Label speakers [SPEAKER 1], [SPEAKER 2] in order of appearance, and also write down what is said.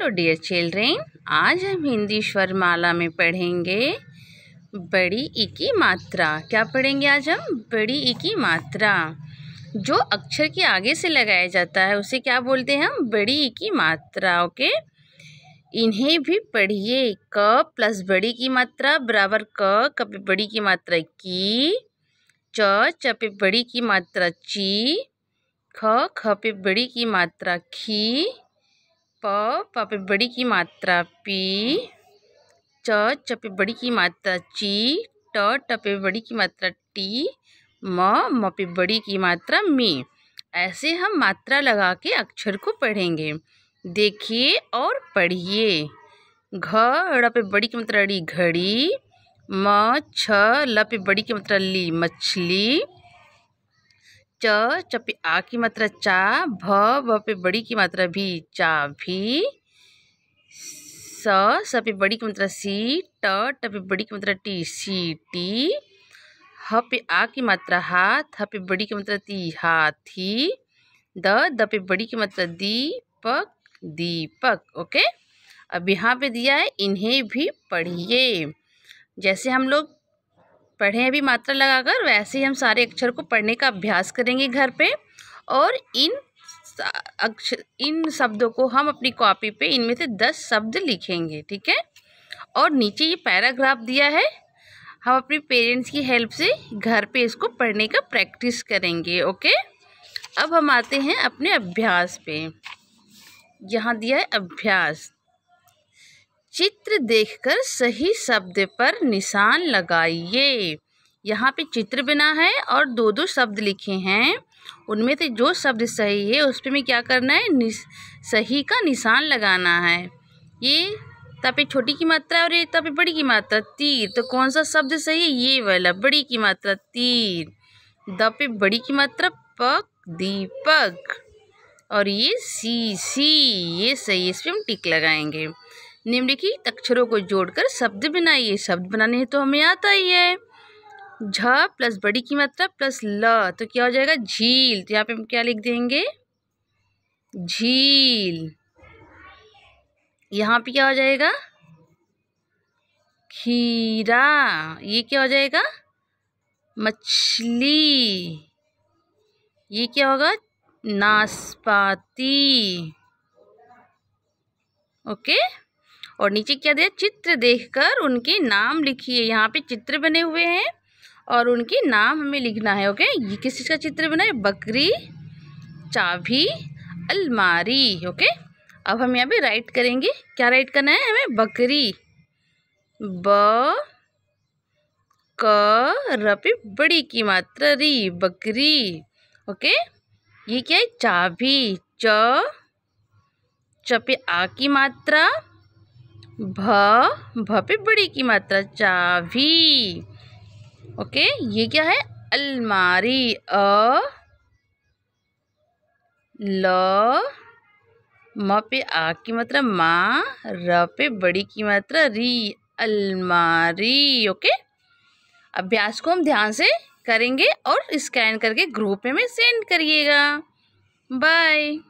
[SPEAKER 1] hello dear children आज हम हिंदी स्वर माला में पढ़ेंगे बड़ी ई की मात्रा क्या पढ़ेंगे आज हम बड़ी ई की मात्रा जो अक्षर के आगे से लगाया जाता है उसे क्या बोलते हैं हम बड़ी ई की मात्रा ओके इन्हें भी पढ़िए क प्लस बड़ी की मात्रा बराबर क कपे बड़ी की मात्रा की च चपे बड़ी की मात्रा ची ख ख पे बड़ी की मात्रा खी प प पे बड़ी की मात्रा पी च च पे बड़ी की मात्रा ची ट ट पे बड़ी की मात्रा टी म म पे बड़ी की मात्रा मी ऐसे हम मात्रा लगा के अक्षर को पढ़ेंगे देखिए और पढ़िए घ ड़ पे बड़ी की मात्रा ड़ी घड़ी म छ ल पे बड़ी की मात्रा ली मछली च चपे आ की मात्रा चा भ पे बड़ी की मात्रा भी चा भी स सपे बड़ी की मात्रा सी ट टपे बड़ी की मात्रा टी सी टी ह पे आ की मात्रा हाथ हपे बड़ी की मात्रा ती हाथी द द पे बड़ी की मात्रा दीपक दीपक ओके अब यहाँ पे दिया है इन्हें भी पढ़िए जैसे हम लोग पढ़ें अभी मात्रा लगाकर वैसे ही हम सारे अक्षर को पढ़ने का अभ्यास करेंगे घर पे और इन अक्षर इन शब्दों को हम अपनी कॉपी पे इनमें से दस शब्द लिखेंगे ठीक है और नीचे ये पैराग्राफ दिया है हम अपने पेरेंट्स की हेल्प से घर पे इसको पढ़ने का प्रैक्टिस करेंगे ओके अब हम आते हैं अपने अभ्यास पे यहाँ दिया है अभ्यास चित्र देखकर सही शब्द पर निशान लगाइए यहाँ पे चित्र बना है और दो दो शब्द लिखे हैं उनमें से जो शब्द सही है उस पर मैं क्या करना है सही का निशान लगाना है ये तपे छोटी की मात्रा और ये तपे बड़ी की मात्रा तीर तो कौन सा शब्द सही है ये वाला बड़ी की मात्रा तीर दपे पे बड़ी की मात्रा पक दीपक और ये सी सी ये सही है इस पर हम टिक लगाएंगे निम्नलिखित अक्षरों को जोड़कर शब्द बनाइए शब्द बनाने हैं तो हमें आता ही है झ प्लस बड़ी की मात्रा प्लस ल तो क्या हो जाएगा झील तो यहाँ पे हम क्या लिख देंगे झील यहाँ पे क्या हो जाएगा खीरा ये क्या हो जाएगा मछली ये क्या होगा नाशपाती ओके और नीचे क्या दिया चित्र देखकर उनके नाम लिखिए यहाँ पे चित्र बने हुए हैं और उनके नाम हमें लिखना है ओके ये किस चीज़ का चित्र बना है बकरी चाभी अलमारी ओके अब हम यहाँ पे राइट करेंगे क्या राइट करना है हमें बकरी ब क रपी बड़ी की मात्रा री बकरी ओके ये क्या है चाभी च च आ की मात्रा भ भ पे बड़ी की मात्रा चावी ओके ये क्या है अलमारी अ ल म पे आ की मात्रा मा र पे बड़ी की मात्रा री अलमारी ओके अभ्यास को हम ध्यान से करेंगे और स्कैन करके ग्रुप में सेंड करिएगा बाय